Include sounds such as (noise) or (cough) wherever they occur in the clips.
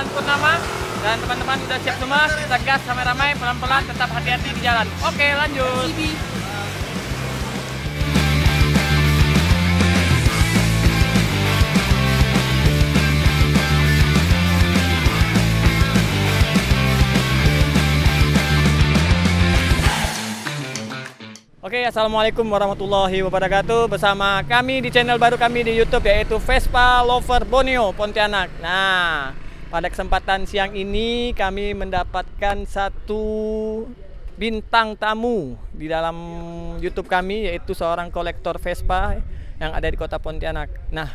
Jalan Purnama dan teman-teman sudah siap semua kita gas ramai-ramai pelan-pelan tetap hati-hati di jalan oke lanjut Oke, Assalamualaikum warahmatullahi wabarakatuh Bersama kami di channel baru kami di Youtube Yaitu Vespa Lover Borneo Pontianak Nah, pada kesempatan siang ini kami mendapatkan satu bintang tamu di dalam YouTube kami yaitu seorang kolektor Vespa yang ada di Kota Pontianak. Nah,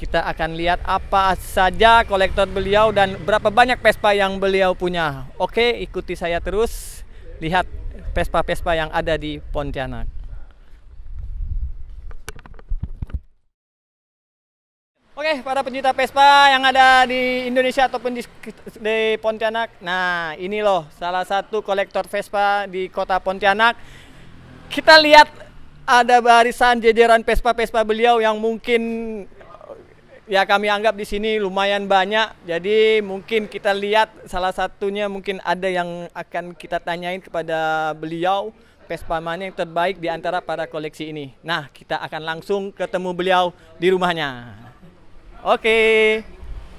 kita akan lihat apa saja kolektor beliau dan berapa banyak Vespa yang beliau punya. Oke, ikuti saya terus lihat Vespa-Vespa yang ada di Pontianak. Oke, para pencinta Vespa yang ada di Indonesia ataupun di, di Pontianak. Nah, ini loh salah satu kolektor Vespa di kota Pontianak. Kita lihat ada barisan jejeran Vespa-Vespa beliau yang mungkin ya kami anggap di sini lumayan banyak. Jadi mungkin kita lihat salah satunya mungkin ada yang akan kita tanyain kepada beliau Vespa mana yang terbaik di antara para koleksi ini. Nah, kita akan langsung ketemu beliau di rumahnya. Oke.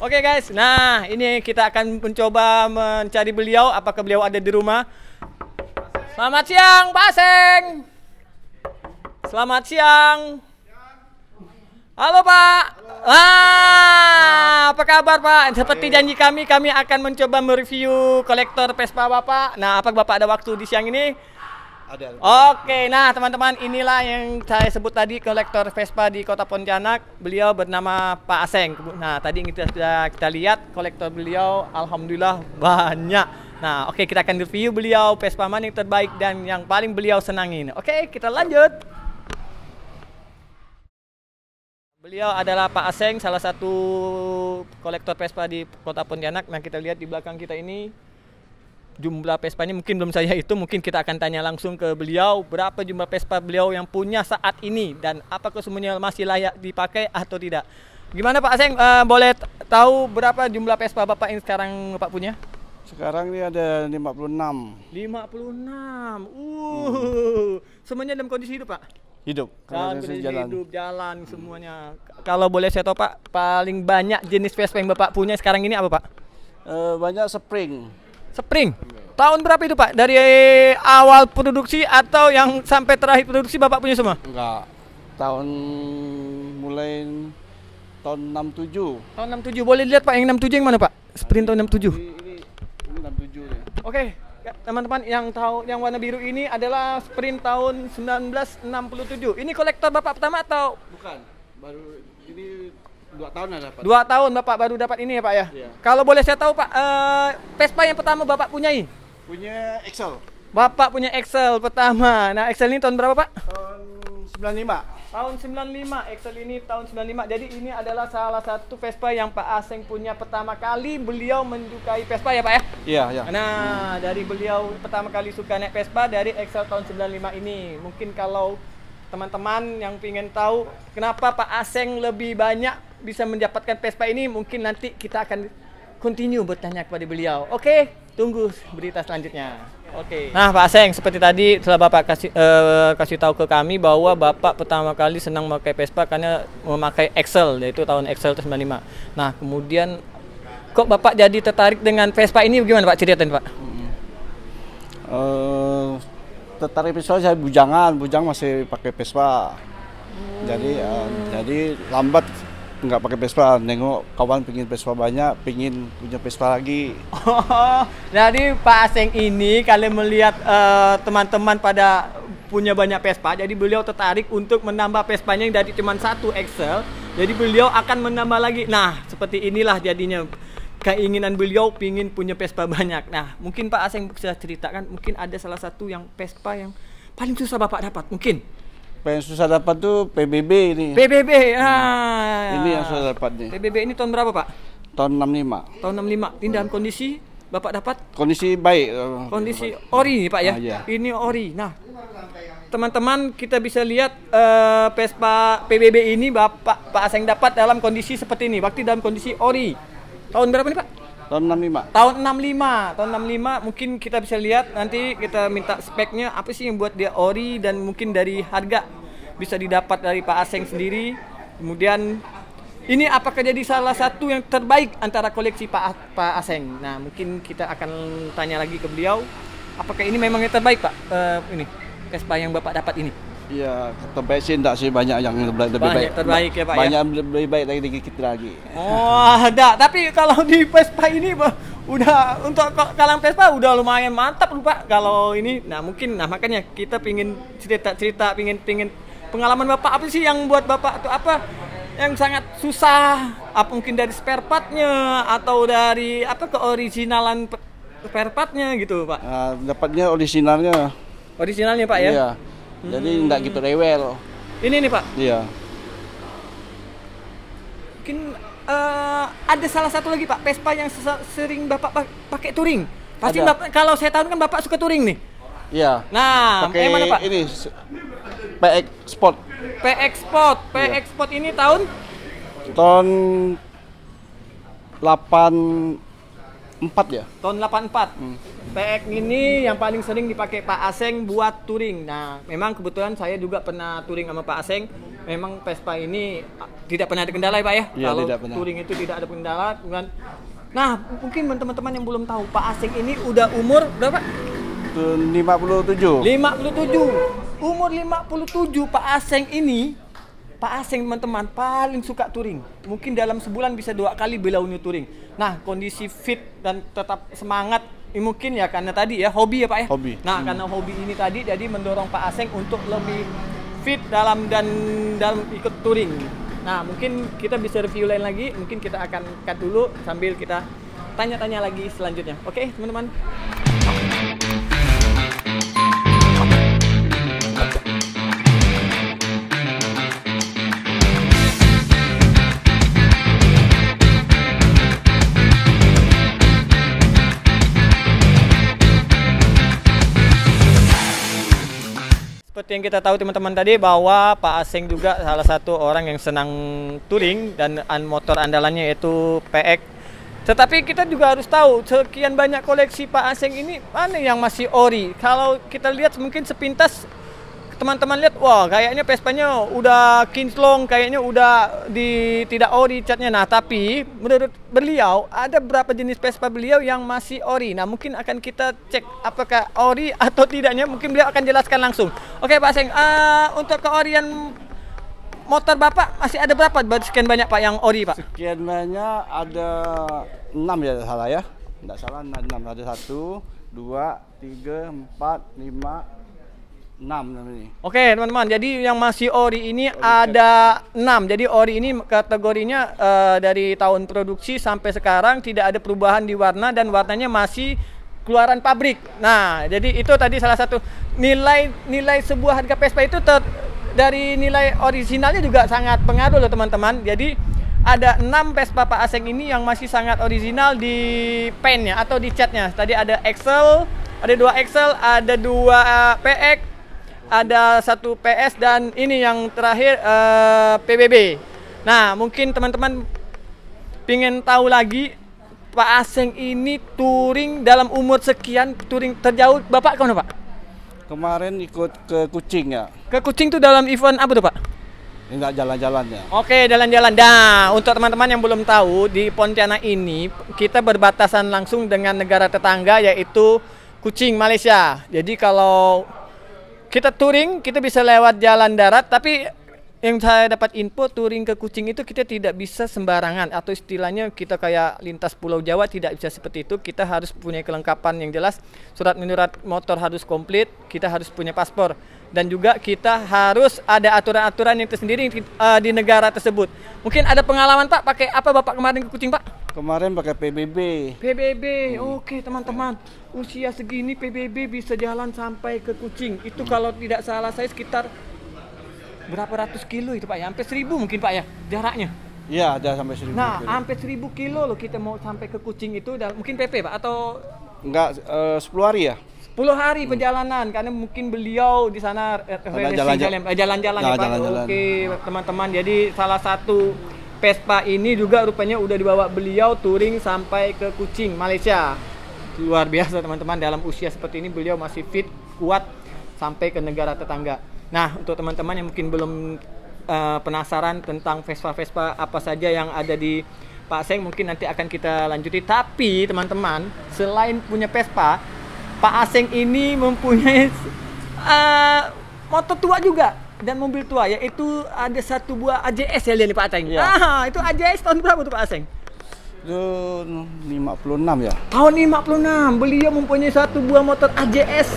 Oke okay guys, nah ini kita akan mencoba mencari beliau, apakah beliau ada di rumah. Selamat siang, Pak Seng. Selamat siang. Halo Pak. Ah, apa kabar Pak? Seperti janji kami, kami akan mencoba mereview kolektor Vespa Bapak. Nah, apa Bapak ada waktu di siang ini? Ada. Oke, nah teman-teman inilah yang saya sebut tadi kolektor Vespa di Kota Pontianak. Beliau bernama Pak Aseng. Nah, tadi kita sudah kita lihat kolektor beliau alhamdulillah banyak. Nah, oke kita akan review beliau Vespa mana yang terbaik dan yang paling beliau senangin. Oke, kita lanjut. Beliau adalah Pak Aseng, salah satu kolektor Vespa di Kota Pontianak. Nah, kita lihat di belakang kita ini jumlah Vespa ini mungkin belum saya itu mungkin kita akan tanya langsung ke beliau berapa jumlah Vespa beliau yang punya saat ini dan apakah semuanya masih layak dipakai atau tidak. Gimana Pak Aseng uh, eh, boleh tahu berapa jumlah Vespa Bapak ini sekarang pak punya? Sekarang ini ada 56. 56. Uh. Hmm. Semuanya dalam kondisi hidup, Pak? Hidup. kalau kondisi jalan. hidup, jalan hmm. semuanya. Kalau boleh saya tahu, Pak, paling banyak jenis Vespa yang Bapak punya sekarang ini apa, Pak? Uh, banyak spring. Spring. Tahun berapa itu Pak? Dari awal produksi atau yang sampai terakhir produksi Bapak punya semua? Enggak. Tahun mulai tahun 67. Tahun 67. Boleh lihat Pak yang 67 yang mana Pak? Sprint tahun 67. Ini ini, ini 67 ya. Oke. Okay. Ya, teman-teman yang tahu yang warna biru ini adalah sprint tahun 1967. Ini kolektor Bapak pertama atau bukan? Baru ini Dua tahun lah dapat. Dua tahun Bapak baru dapat ini ya Pak ya? ya. Kalau boleh saya tahu Pak, uh, Vespa yang pertama Bapak punyai? Punya Excel. Bapak punya Excel pertama. Nah Excel ini tahun berapa Pak? Tahun 95. Tahun 95, Excel ini tahun 95. Jadi ini adalah salah satu Vespa yang Pak Aseng punya pertama kali beliau menyukai Vespa ya Pak ya? Iya, iya. Nah, hmm. dari beliau pertama kali suka naik Vespa dari Excel tahun 95 ini. Mungkin kalau teman-teman yang ingin tahu kenapa Pak Aseng lebih banyak bisa mendapatkan Vespa ini mungkin nanti kita akan continue bertanya kepada beliau. Oke, okay, tunggu berita selanjutnya. Oke. Okay. Nah, Pak Seng, seperti tadi setelah Bapak kasih uh, kasih tahu ke kami bahwa Bapak pertama kali senang memakai Vespa karena memakai Excel yaitu tahun Excel 95. Nah, kemudian kok Bapak jadi tertarik dengan Vespa ini gimana Pak ceritain Pak? Uh, tertarik Vespa saya bujangan, bujang masih pakai Vespa. Hmm. Jadi uh, jadi lambat nggak pakai Vespa nengok kawan pingin Vespa banyak pingin punya Vespa lagi oh, jadi Pak Aseng ini kalian melihat eh, teman-teman uh, pada punya banyak Vespa jadi beliau tertarik untuk menambah Vespanya yang dari cuma satu Excel jadi beliau akan menambah lagi nah seperti inilah jadinya keinginan beliau pingin punya Vespa banyak nah mungkin Pak Aseng bisa ceritakan mungkin ada salah satu yang Vespa yang paling susah Bapak dapat mungkin yang susah dapat tuh PBB ini. PBB. Ah. Hmm. Ya, ya, ini yang ya. susah dapat nih. PBB ini tahun berapa, Pak? Tahun 65. Tahun 65. Tindakan kondisi Bapak dapat? Kondisi baik. Kondisi ori nih, Pak ya. Ah, iya. Ini ori. Nah, teman-teman kita bisa lihat uh, eh, PBB ini Bapak Pak Aseng dapat dalam kondisi seperti ini. Waktu dalam kondisi ori. Tahun berapa nih, Pak? Tahun 65. Tahun 65. Tahun 65 mungkin kita bisa lihat nanti kita minta speknya apa sih yang buat dia ori dan mungkin dari harga bisa didapat dari Pak Aseng sendiri. Kemudian ini apakah jadi salah satu yang terbaik antara koleksi Pak Pak Aseng? Nah, mungkin kita akan tanya lagi ke beliau apakah ini memang yang terbaik Pak uh, ini Vespa yang Bapak dapat ini? ya terbaik sih tidak sih banyak yang lebih, lebih banyak baik. terbaik ya Pak ya? Banyak ya? lebih baik dari kita lagi. Oh, enggak. Tapi kalau di Vespa ini udah untuk kalang Vespa udah lumayan mantap lupa kalau ini. Nah, mungkin nah makanya kita pingin cerita-cerita, pingin pingin pengalaman Bapak apa sih yang buat Bapak atau apa yang sangat susah apa mungkin dari spare partnya atau dari apa keoriginalan spare partnya gitu Pak uh, dapatnya originalnya originalnya Pak ya iya Hmm. Jadi nggak gitu rewel. Ini nih Pak. Iya. Mungkin uh, ada salah satu lagi Pak Vespa yang sering Bapak pakai touring. Pasti Bapak, kalau saya tahu kan Bapak suka touring nih. Iya. Nah, pakai mana Pak? Ini PX Sport. PX Sport. PX iya. Sport ini tahun tahun 8 4 ya? Tahun 84. Hmm. PX ini yang paling sering dipakai Pak Aseng buat touring. Nah, memang kebetulan saya juga pernah touring sama Pak Aseng. Memang Vespa ini ah, tidak pernah ada kendala ya Pak ya? ya Kalau tidak pernah. touring itu tidak ada kendala. Bukan. Nah, mungkin teman-teman yang belum tahu, Pak Aseng ini udah umur berapa? 57. 57. Umur 57 Pak Aseng ini Pak Aseng teman-teman paling suka touring. Mungkin dalam sebulan bisa dua kali beliau touring. Nah, kondisi fit dan tetap semangat ini mungkin ya karena tadi ya hobi ya Pak ya. Hobi. Nah, hmm. karena hobi ini tadi jadi mendorong Pak Aseng untuk lebih fit dalam dan dalam ikut touring. Nah, mungkin kita bisa review lain lagi, mungkin kita akan cut dulu sambil kita tanya-tanya lagi selanjutnya. Oke, okay, teman-teman. seperti yang kita tahu teman-teman tadi bahwa Pak Aseng juga salah satu orang yang senang touring dan motor andalannya yaitu PX. Tetapi kita juga harus tahu sekian banyak koleksi Pak Aseng ini mana yang masih ori. Kalau kita lihat mungkin sepintas teman-teman lihat wah kayaknya Vespanya udah kinclong kayaknya udah di tidak ori oh, catnya nah tapi menurut beliau ada berapa jenis Vespa beliau yang masih ori nah mungkin akan kita cek apakah ori (laughs) atau tidaknya mungkin beliau akan jelaskan langsung oke Pak Seng uh, untuk keorian motor Bapak masih ada berapa sekian banyak Pak yang ori Pak sekian banyak ada enam ya salah ya tidak salah enam ada satu dua tiga empat lima 6 Oke teman-teman, jadi yang masih ori ini ori ada enam. 6 Jadi ori ini kategorinya uh, dari tahun produksi sampai sekarang tidak ada perubahan di warna dan warnanya masih keluaran pabrik. Nah, jadi itu tadi salah satu nilai nilai sebuah harga Vespa itu ter, dari nilai originalnya juga sangat pengaruh loh teman-teman. Jadi ada 6 Vespa Pak Aseng ini yang masih sangat original di pennya atau di catnya. Tadi ada Excel, ada dua Excel, ada dua eh, PX, ada satu PS dan ini yang terakhir uh, eh, PBB. Nah, mungkin teman-teman pingin tahu lagi Pak Aseng ini touring dalam umur sekian touring terjauh Bapak kemana Pak? Kemarin ikut ke Kucing ya. Ke Kucing tuh dalam event apa tuh Pak? Enggak jalan jalan ya. Oke, jalan-jalan. Nah, untuk teman-teman yang belum tahu di Pontianak ini kita berbatasan langsung dengan negara tetangga yaitu Kucing Malaysia. Jadi kalau kita touring kita bisa lewat jalan darat tapi yang saya dapat info touring ke Kucing itu kita tidak bisa sembarangan atau istilahnya kita kayak lintas Pulau Jawa tidak bisa seperti itu kita harus punya kelengkapan yang jelas surat menyurat motor harus komplit kita harus punya paspor dan juga kita harus ada aturan-aturan yang tersendiri eh, di negara tersebut. Mungkin ada pengalaman Pak pakai apa Bapak kemarin ke kucing Pak? Kemarin pakai PBB. PBB, hmm. oke teman-teman. Usia segini PBB bisa jalan sampai ke kucing. Itu hmm. kalau tidak salah saya sekitar berapa ratus kilo itu Pak ya? Sampai seribu mungkin Pak ya jaraknya. Iya, ada sampai seribu. Nah, kilo. sampai seribu kilo loh kita mau sampai ke kucing itu, mungkin PP Pak atau? Enggak, eh, sepuluh hari ya? 10 hari hmm. perjalanan karena mungkin beliau di sana eh, jalan-jalan jalan eh, ya Pak. Jalan. Oke, teman-teman. Jadi salah satu Vespa ini juga rupanya udah dibawa beliau touring sampai ke Kucing, Malaysia. Luar biasa teman-teman dalam usia seperti ini beliau masih fit, kuat sampai ke negara tetangga. Nah, untuk teman-teman yang mungkin belum uh, penasaran tentang Vespa-Vespa apa saja yang ada di Pak Seng mungkin nanti akan kita lanjuti. Tapi teman-teman, selain punya Vespa, Pak Aseng ini mempunyai uh, motor tua juga dan mobil tua yaitu ada satu buah AJS ya lihat Pak Aseng. Ya. Ah, itu AJS tahun berapa tuh Pak Aseng? Tahun 56 ya. Tahun 56 beliau mempunyai satu buah motor AJS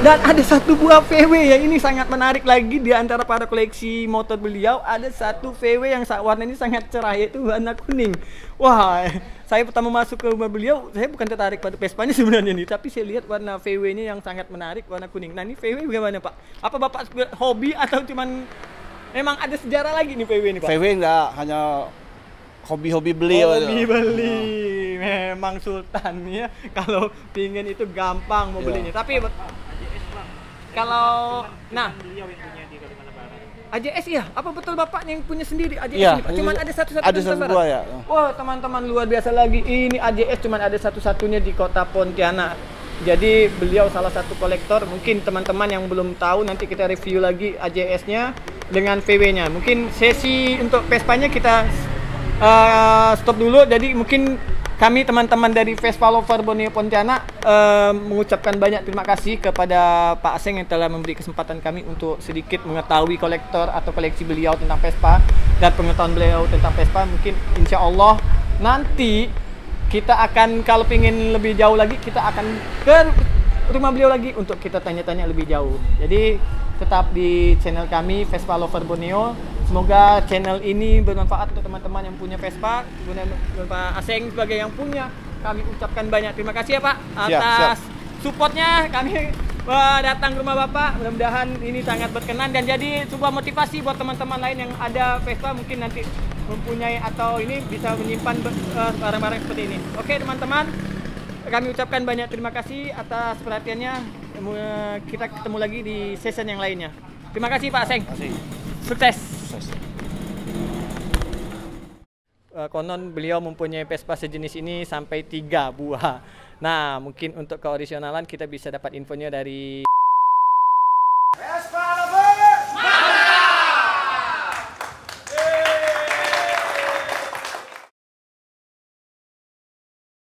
dan ada satu buah VW ya ini sangat menarik lagi di antara para koleksi motor beliau ada satu VW yang warna ini sangat cerah yaitu warna kuning. Wah, saya pertama masuk ke rumah beliau, saya bukan tertarik pada Vespa nya (laughs) sebenarnya nih, tapi saya lihat warna VW nya yang sangat menarik warna kuning. Nah, ini VW bagaimana, Pak? Apa Bapak hobi atau cuman memang ada sejarah lagi nih VW ini, Pak? VW enggak, hanya hobi-hobi beli. Hobi beli. Memang sultan ya. Kalau pingin itu gampang mau iya. belinya. Tapi kalau nah AJS ya? Apa betul bapak yang punya sendiri AJS? Ya, ini, cuman iya. ada satu-satunya ada satu dua ya. Wah, teman-teman luar biasa lagi. Ini AJS cuman ada satu-satunya di Kota Pontianak. Jadi beliau salah satu kolektor. Mungkin teman-teman yang belum tahu nanti kita review lagi AJS-nya dengan VW-nya. Mungkin sesi untuk Vespa-nya kita uh, stop dulu. Jadi mungkin kami teman-teman dari Vespa Lover Borneo Pontianak eh, mengucapkan banyak terima kasih kepada Pak Aseng yang telah memberi kesempatan kami untuk sedikit mengetahui kolektor atau koleksi beliau tentang Vespa dan pengetahuan beliau tentang Vespa mungkin insya Allah nanti kita akan kalau ingin lebih jauh lagi kita akan ke rumah beliau lagi untuk kita tanya-tanya lebih jauh jadi tetap di channel kami Vespa Lover Borneo Semoga channel ini bermanfaat untuk teman-teman yang punya Vespa, kemudian Pak Aseng sebagai yang punya. Kami ucapkan banyak terima kasih ya Pak atas supportnya. Kami Wah, eh, datang ke rumah Bapak. Mudah-mudahan ini sangat berkenan dan jadi sebuah motivasi buat teman-teman lain yang ada Vespa mungkin nanti mempunyai atau ini bisa menyimpan eh, barang-barang uh, seperti ini. Oke, teman-teman. Kami ucapkan banyak terima kasih atas perhatiannya. Kita ketemu lagi di season yang lainnya. Terima kasih Pak Seng. Sukses proses. Eh, konon beliau mempunyai Vespa sejenis ini sampai tiga buah. Nah, mungkin untuk keorisionalan kita bisa dapat infonya dari